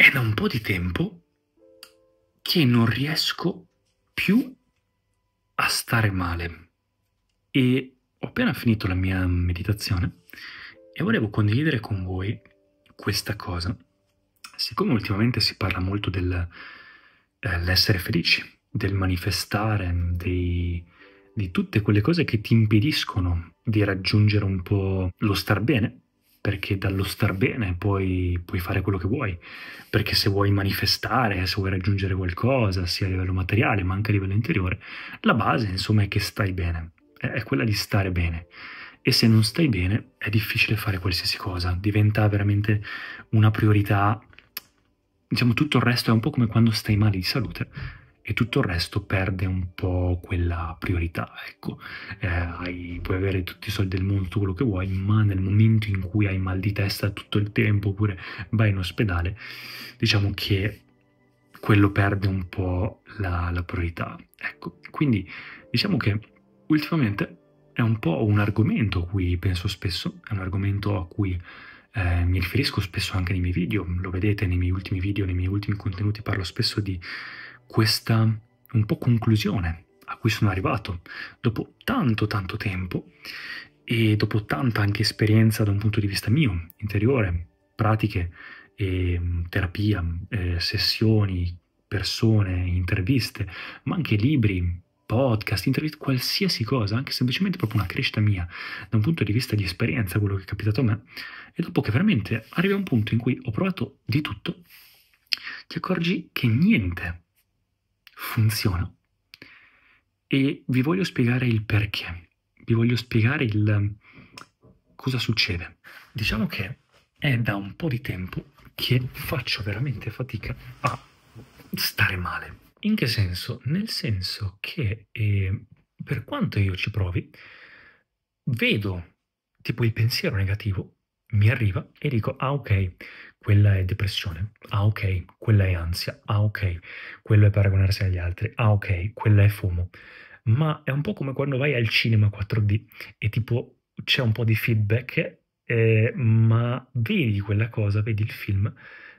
È da un po' di tempo che non riesco più a stare male. E ho appena finito la mia meditazione e volevo condividere con voi questa cosa. Siccome ultimamente si parla molto dell'essere eh, felici, del manifestare, dei, di tutte quelle cose che ti impediscono di raggiungere un po' lo star bene, perché dallo star bene puoi, puoi, fare quello che vuoi, perché se vuoi manifestare, se vuoi raggiungere qualcosa, sia a livello materiale ma anche a livello interiore, la base insomma è che stai bene, è quella di stare bene. E se non stai bene è difficile fare qualsiasi cosa, diventa veramente una priorità, diciamo tutto il resto è un po' come quando stai male di salute, e tutto il resto perde un po' quella priorità. Ecco, eh, hai, puoi avere tutti i soldi del mondo, quello che vuoi, ma nel momento in cui hai mal di testa tutto il tempo oppure vai in ospedale, diciamo che quello perde un po' la, la priorità. Ecco, quindi diciamo che ultimamente è un po' un argomento a cui penso spesso, è un argomento a cui eh, mi riferisco spesso anche nei miei video, lo vedete nei miei ultimi video, nei miei ultimi contenuti parlo spesso di questa un po' conclusione a cui sono arrivato dopo tanto tanto tempo e dopo tanta anche esperienza da un punto di vista mio, interiore, pratiche, e, mm, terapia, eh, sessioni, persone, interviste, ma anche libri, podcast, interviste, qualsiasi cosa, anche semplicemente proprio una crescita mia da un punto di vista di esperienza, quello che è capitato a me, e dopo che veramente arrivi a un punto in cui ho provato di tutto, ti accorgi che niente funziona. E vi voglio spiegare il perché, vi voglio spiegare il ehm, cosa succede. Diciamo che è da un po' di tempo che faccio veramente fatica a stare male. In che senso? Nel senso che eh, per quanto io ci provi, vedo tipo il pensiero negativo, mi arriva e dico, ah ok, quella è depressione, ah ok, quella è ansia, ah ok, quello è paragonarsi agli altri, ah ok, quella è fumo. Ma è un po' come quando vai al cinema 4D e tipo c'è un po' di feedback, eh, ma vedi quella cosa, vedi il film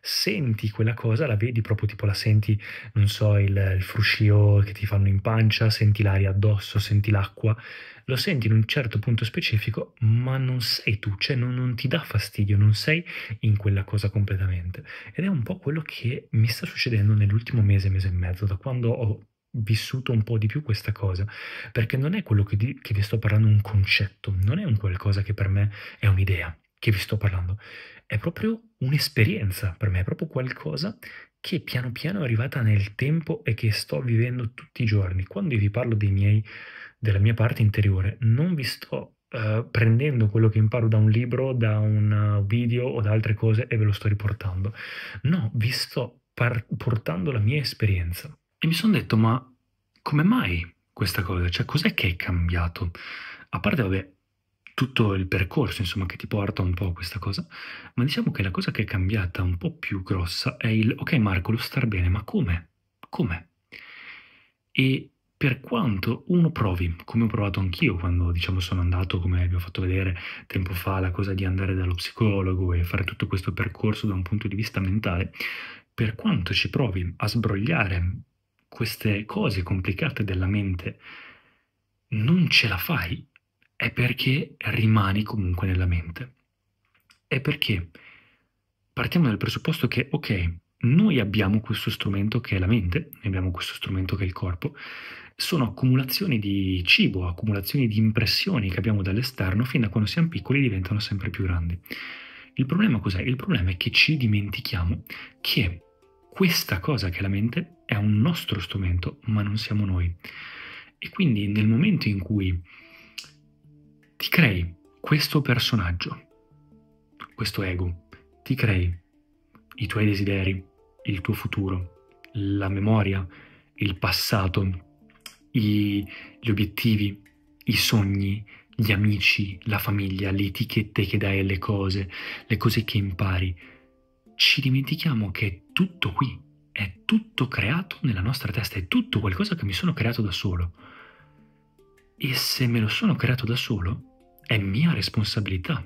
senti quella cosa, la vedi proprio tipo la senti, non so, il, il fruscio che ti fanno in pancia, senti l'aria addosso, senti l'acqua, lo senti in un certo punto specifico, ma non sei tu, cioè non, non ti dà fastidio, non sei in quella cosa completamente. Ed è un po' quello che mi sta succedendo nell'ultimo mese, mese e mezzo, da quando ho vissuto un po' di più questa cosa, perché non è quello che, di, che vi sto parlando un concetto, non è un qualcosa che per me è un'idea, che vi sto parlando, è proprio un'esperienza per me, è proprio qualcosa che piano piano è arrivata nel tempo e che sto vivendo tutti i giorni. Quando vi parlo miei, della mia parte interiore, non vi sto Uh, prendendo quello che imparo da un libro, da un eh, video o da altre cose e ve lo sto riportando. No, vi sto portando la mia esperienza. E mi sono detto, ma come mai questa cosa? Cioè, cos'è che è cambiato? A parte, vabbè, tutto il percorso insomma, che ti porta un po' a questa cosa, ma diciamo che la cosa che è cambiata un po' più grossa è il ok Marco, lo star bene, ma come? Come? E per quanto uno provi, come ho provato anch'io quando diciamo, sono andato, come vi ho fatto vedere tempo fa, la cosa di andare dallo psicologo e fare tutto questo percorso da un punto di vista mentale, per quanto ci provi a sbrogliare queste cose complicate della mente, non ce la fai è perché rimani comunque nella mente. È perché partiamo dal presupposto che, ok, noi abbiamo questo strumento che è la mente, abbiamo questo strumento che è il corpo, sono accumulazioni di cibo, accumulazioni di impressioni che abbiamo dall'esterno fin da quando siamo piccoli diventano sempre più grandi. Il problema cos'è? Il problema è che ci dimentichiamo che questa cosa che è la mente è un nostro strumento, ma non siamo noi. E quindi nel momento in cui ti crei questo personaggio, questo ego, ti crei i tuoi desideri, il tuo futuro, la memoria, il passato, i, gli obiettivi, i sogni, gli amici, la famiglia, le etichette che dai alle cose, le cose che impari. Ci dimentichiamo che è tutto qui, è tutto creato nella nostra testa, è tutto qualcosa che mi sono creato da solo. E se me lo sono creato da solo, è mia responsabilità.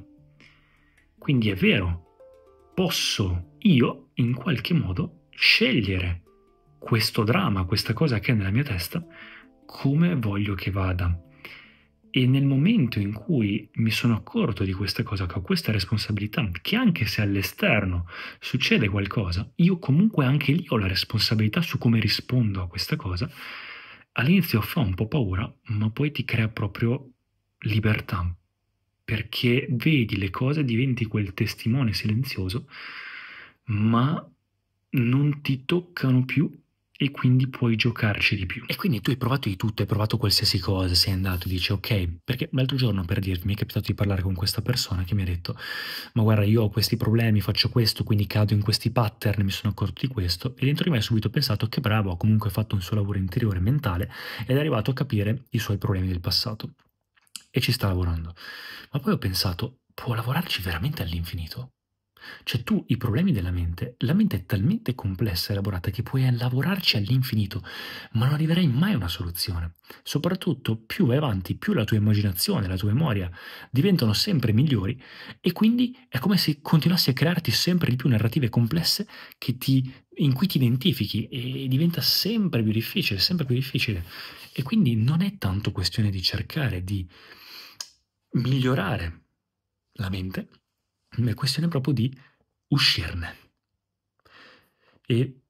Quindi è vero, posso io in qualche modo scegliere questo dramma, questa cosa che è nella mia testa, come voglio che vada. E nel momento in cui mi sono accorto di questa cosa, che ho questa responsabilità, che anche se all'esterno succede qualcosa, io comunque anche lì ho la responsabilità su come rispondo a questa cosa, all'inizio fa un po' paura, ma poi ti crea proprio libertà, perché vedi le cose, diventi quel testimone silenzioso, ma non ti toccano più e quindi puoi giocarci di più. E quindi tu hai provato di tutto, hai provato qualsiasi cosa, sei andato, dici ok, perché l'altro giorno per dirti mi è capitato di parlare con questa persona che mi ha detto ma guarda io ho questi problemi, faccio questo, quindi cado in questi pattern, mi sono accorto di questo e dentro di me ho subito pensato che bravo, ha comunque fatto un suo lavoro interiore, mentale ed è arrivato a capire i suoi problemi del passato e ci sta lavorando. Ma poi ho pensato, può lavorarci veramente all'infinito? Cioè tu i problemi della mente, la mente è talmente complessa e elaborata che puoi lavorarci all'infinito, ma non arriverai mai a una soluzione. Soprattutto più vai avanti, più la tua immaginazione, la tua memoria diventano sempre migliori e quindi è come se continuassi a crearti sempre di più narrative complesse ti, in cui ti identifichi e diventa sempre più difficile, sempre più difficile. E quindi non è tanto questione di cercare di migliorare la mente, ma è questione proprio di uscirne. E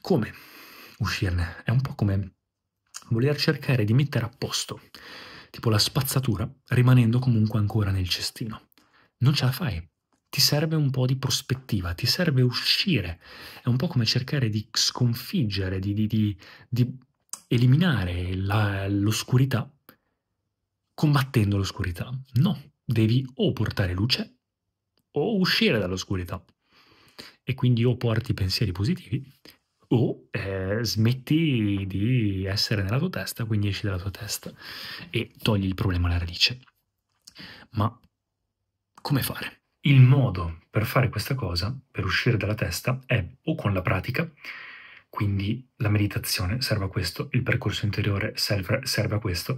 come uscirne? È un po' come voler cercare di mettere a posto, tipo la spazzatura, rimanendo comunque ancora nel cestino. Non ce la fai. Ti serve un po' di prospettiva, ti serve uscire. È un po' come cercare di sconfiggere, di, di, di, di eliminare la, l'oscurità combattendo l'oscurità. No, devi o portare luce o uscire dall'oscurità. E quindi o porti pensieri positivi o eh, smetti di essere nella tua testa, quindi esci dalla tua testa e togli il problema alla radice. Ma come fare? Il modo per fare questa cosa, per uscire dalla testa, è o con la pratica, quindi la meditazione serve a questo, il percorso interiore serve, a questo.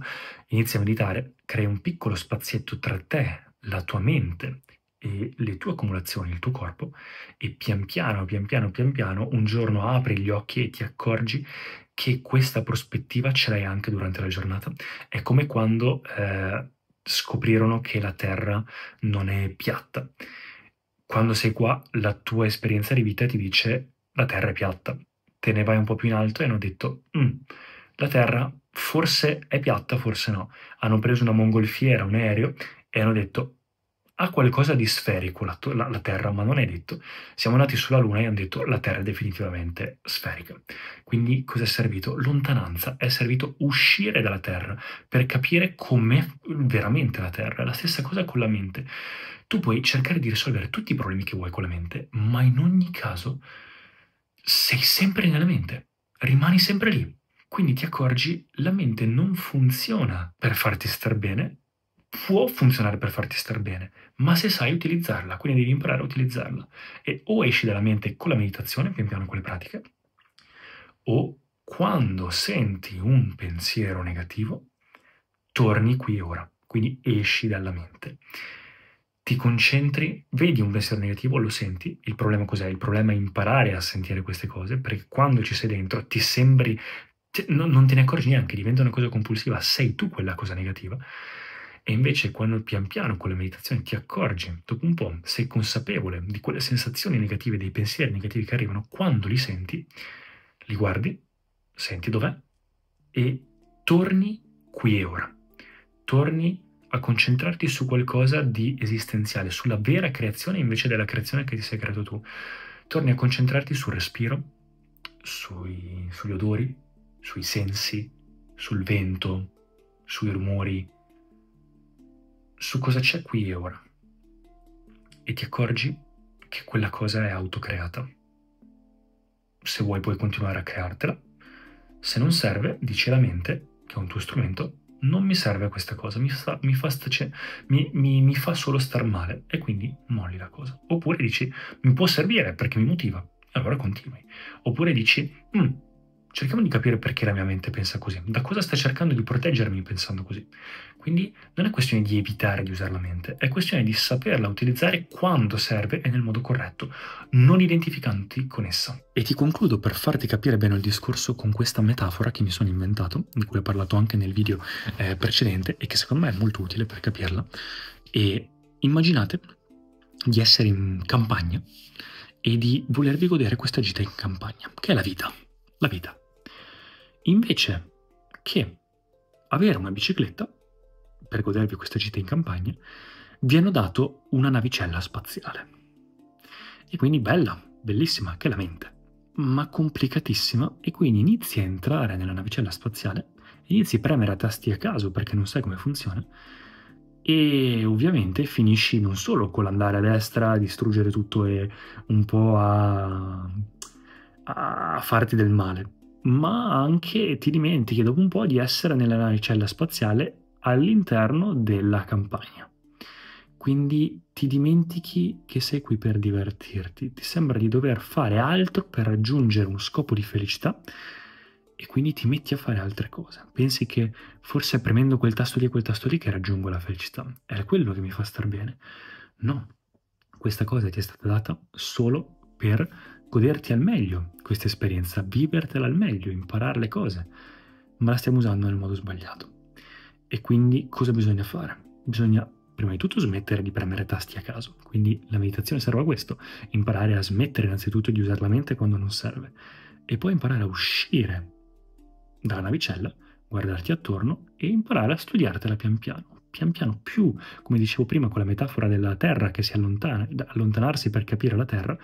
Inizia a meditare, crea un piccolo spazietto tra te, la tua mente e le tue accumulazioni, il tuo corpo, e pian piano, pian piano, pian piano, un giorno apri gli occhi e ti accorgi che questa prospettiva ce l'hai anche durante la giornata. È come quando eh, scoprirono che la Terra non è piatta. Quando sei qua, la tua esperienza di vita ti dice la Terra è piatta te ne vai un po' più in alto e hanno detto mm, la Terra forse è piatta, forse no. Hanno preso una mongolfiera, un aereo e hanno detto ha qualcosa di sferico la, la, la, Terra, ma non è detto. Siamo andati sulla Luna e hanno detto la Terra è definitivamente sferica. Quindi cosa è servito? Lontananza, è servito uscire dalla Terra per capire com'è veramente la Terra. la stessa cosa con la mente. Tu puoi cercare di risolvere tutti i problemi che vuoi con la mente, ma in ogni caso sei sempre nella mente, rimani sempre lì. Quindi ti accorgi, la mente non funziona per farti star bene, può funzionare per farti star bene, ma se sai utilizzarla, quindi devi imparare a utilizzarla. E o esci dalla mente con la meditazione, pian piano con le pratiche, o quando senti un pensiero negativo, torni qui e ora, quindi esci dalla mente ti concentri, vedi un pensiero negativo, lo senti, il problema cos'è? Il problema è imparare a sentire queste cose, perché quando ci sei dentro ti sembri, non, non te ne accorgi neanche, diventa una cosa compulsiva, sei tu quella cosa negativa. E invece quando pian piano con la meditazione ti accorgi, dopo un po' sei consapevole di quelle sensazioni negative, dei pensieri negativi che arrivano, quando li senti, li guardi, senti dov'è e torni qui e ora. Torni a concentrarti su qualcosa di esistenziale, sulla vera creazione invece della creazione che ti sei creato tu. Torni a concentrarti sul respiro, sui, sugli odori, sui sensi, sul vento, sui rumori, su cosa c'è qui e ora. E ti accorgi che quella cosa è autocreata. Se vuoi puoi continuare a creartela. Se non serve, dici alla mente, che è un tuo strumento, non mi serve questa cosa, mi fa, mi fa, stace, cioè, mi, mi, mi fa solo star male e quindi molli la cosa. Oppure dici mi può servire perché mi motiva, allora continui. Oppure dici mm, cerchiamo di capire perché la mia mente pensa così, da cosa sta cercando di proteggermi pensando così. Quindi non è questione di evitare di usare la mente, è questione di saperla utilizzare quando serve e nel modo corretto, non identificandosi con essa. E ti concludo per farti capire bene il discorso con questa metafora che mi sono inventato, di cui ho parlato anche nel video eh, precedente e che secondo me è molto utile per capirla. E immaginate di essere in campagna e di volervi godere questa gita in campagna, che è la vita, la vita. Invece che avere una bicicletta per godervi questa gita in campagna, vi hanno dato una navicella spaziale. E quindi bella, bellissima, che la mente, ma complicatissima e quindi inizi a entrare nella navicella spaziale, inizi a premere a tasti a caso perché non sai come funziona e ovviamente finisci non solo con l'andare a destra, a distruggere tutto e un po' a, a farti del male, ma anche ti dimentichi dopo un po' di essere nella navicella spaziale all'interno della campagna. Quindi ti dimentichi che sei qui per divertirti, ti sembra di dover fare altro per raggiungere un scopo di felicità e quindi ti metti a fare altre cose. Pensi che forse è premendo quel tasto lì e quel tasto lì che raggiungo la felicità, è quello che mi fa star bene. No, questa cosa ti è stata data solo per goderti al meglio questa esperienza, vivertela al meglio, imparare le cose, ma la stiamo usando nel modo sbagliato. E quindi cosa bisogna fare? Bisogna prima di tutto smettere di premere tasti a caso, quindi la meditazione serve a questo, imparare a smettere innanzitutto di usare la mente quando non serve e poi imparare a uscire dalla navicella, guardarti attorno e imparare a studiartela pian piano pian piano più, come dicevo prima con la metafora della terra che si allontana, allontanarsi per capire la terra,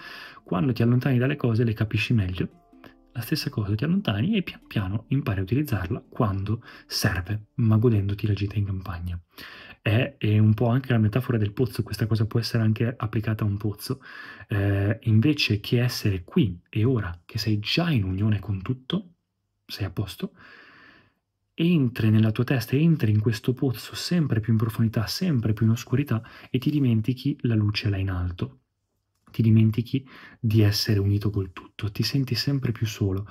quando ti allontani dalle cose le capisci meglio. La stessa cosa ti allontani e pian piano impari a utilizzarla quando serve, ma godendoti la gita in campagna. È, è un po' anche la metafora del pozzo, questa cosa può essere anche applicata a un pozzo. Eh, invece che essere qui e ora, che sei già in unione con tutto, sei a posto, entri nella tua testa, entri in questo pozzo sempre più in profondità, sempre più in oscurità e ti dimentichi la luce là in alto. Ti dimentichi di essere unito col tutto, ti senti sempre più solo,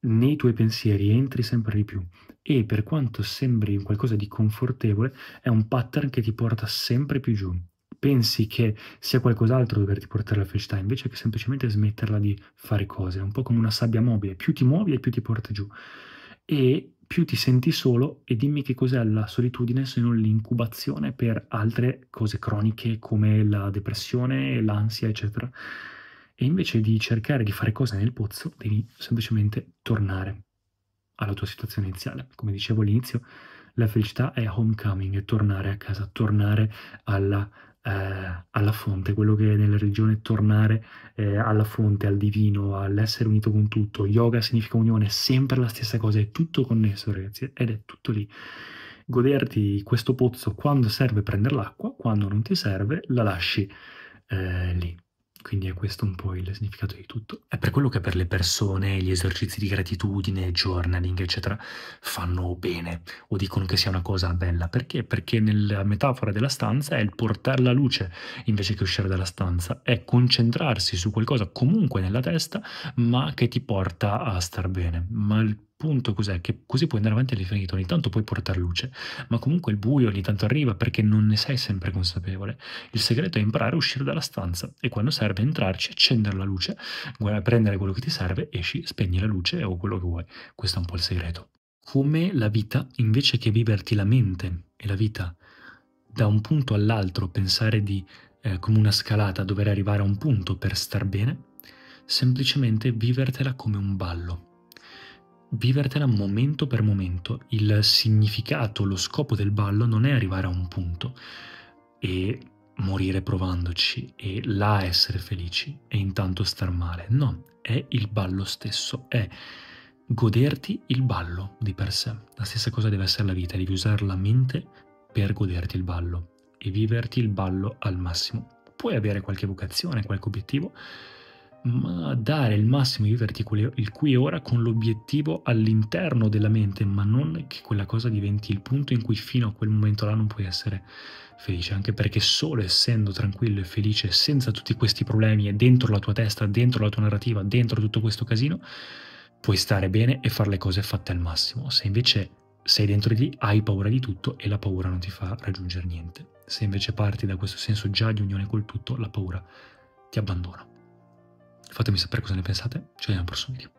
nei tuoi pensieri entri sempre di più e per quanto sembri qualcosa di confortevole è un pattern che ti porta sempre più giù. Pensi che sia qualcos'altro doverti portare alla felicità invece che semplicemente smetterla di fare cose, è un po' come una sabbia mobile, più ti muovi e più ti porta giù. E più ti senti solo e dimmi che cos'è la solitudine se non l'incubazione per altre cose croniche come la depressione, l'ansia, eccetera. E invece di cercare di fare cose nel pozzo, devi semplicemente tornare alla tua situazione iniziale. Come dicevo all'inizio, la felicità è homecoming, è tornare a casa, tornare alla eh, alla fonte, quello che è nella religione tornare eh, alla fonte, al divino, all'essere unito con tutto. Yoga significa unione, è sempre la stessa cosa, è tutto connesso, ragazzi, ed è tutto lì. Goderti questo pozzo quando serve prendere l'acqua, quando non ti serve la lasci eh, lì. Quindi è questo un po' il significato di tutto. È per quello che per le persone gli esercizi di gratitudine, journaling, eccetera, fanno bene o dicono che sia una cosa bella. Perché? Perché nella metafora della stanza è il portare la luce invece che uscire dalla stanza, è concentrarsi su qualcosa comunque nella testa, ma che ti porta a star bene. Ma il punto cos'è? Che così puoi andare avanti all'infinito, ogni tanto puoi portare luce, ma comunque il buio ogni tanto arriva perché non ne sei sempre consapevole. Il segreto è imparare a uscire dalla stanza e quando serve entrarci, accendere la luce, prendere quello che ti serve, esci, spegni la luce o quello che vuoi. Questo è un po' il segreto. Come la vita, invece che viverti la mente e la vita da un punto all'altro, pensare di eh, come una scalata, dover arrivare a un punto per star bene, semplicemente vivertela come un ballo vivertela momento per momento. Il significato, lo scopo del ballo non è arrivare a un punto e morire provandoci e là essere felici e intanto star male. No, è il ballo stesso, è goderti il ballo di per sé. La stessa cosa deve essere la vita, devi usare la mente per goderti il ballo e viverti il ballo al massimo. Puoi avere qualche vocazione, qualche obiettivo, ma dare il massimo di verticoli il qui e ora con l'obiettivo all'interno della mente, ma non che quella cosa diventi il punto in cui fino a quel momento là non puoi essere felice, anche perché solo essendo tranquillo e felice, senza tutti questi problemi e dentro la tua testa, dentro la tua narrativa, dentro tutto questo casino, puoi stare bene e fare le cose fatte al massimo. Se invece sei dentro di lì, hai paura di tutto e la paura non ti fa raggiungere niente. Se invece parti da questo senso già di unione col tutto, la paura ti abbandona. Fatemi sapere cosa ne pensate, ci vediamo al prossimo video.